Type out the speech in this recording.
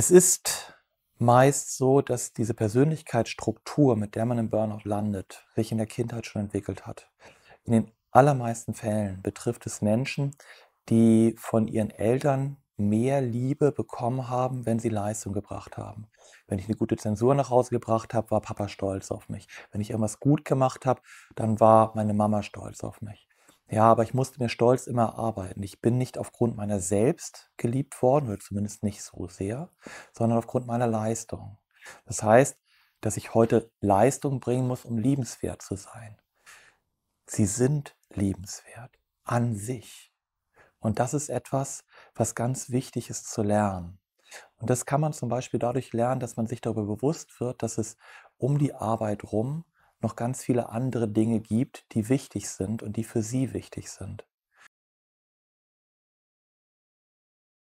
Es ist meist so, dass diese Persönlichkeitsstruktur, mit der man im Burnout landet, sich in der Kindheit schon entwickelt hat. In den allermeisten Fällen betrifft es Menschen, die von ihren Eltern mehr Liebe bekommen haben, wenn sie Leistung gebracht haben. Wenn ich eine gute Zensur nach Hause gebracht habe, war Papa stolz auf mich. Wenn ich irgendwas gut gemacht habe, dann war meine Mama stolz auf mich. Ja, aber ich musste mir Stolz immer arbeiten. Ich bin nicht aufgrund meiner selbst geliebt worden, oder zumindest nicht so sehr, sondern aufgrund meiner Leistung. Das heißt, dass ich heute Leistung bringen muss, um liebenswert zu sein. Sie sind liebenswert an sich. Und das ist etwas, was ganz wichtig ist zu lernen. Und das kann man zum Beispiel dadurch lernen, dass man sich darüber bewusst wird, dass es um die Arbeit rum noch ganz viele andere Dinge gibt, die wichtig sind und die für sie wichtig sind.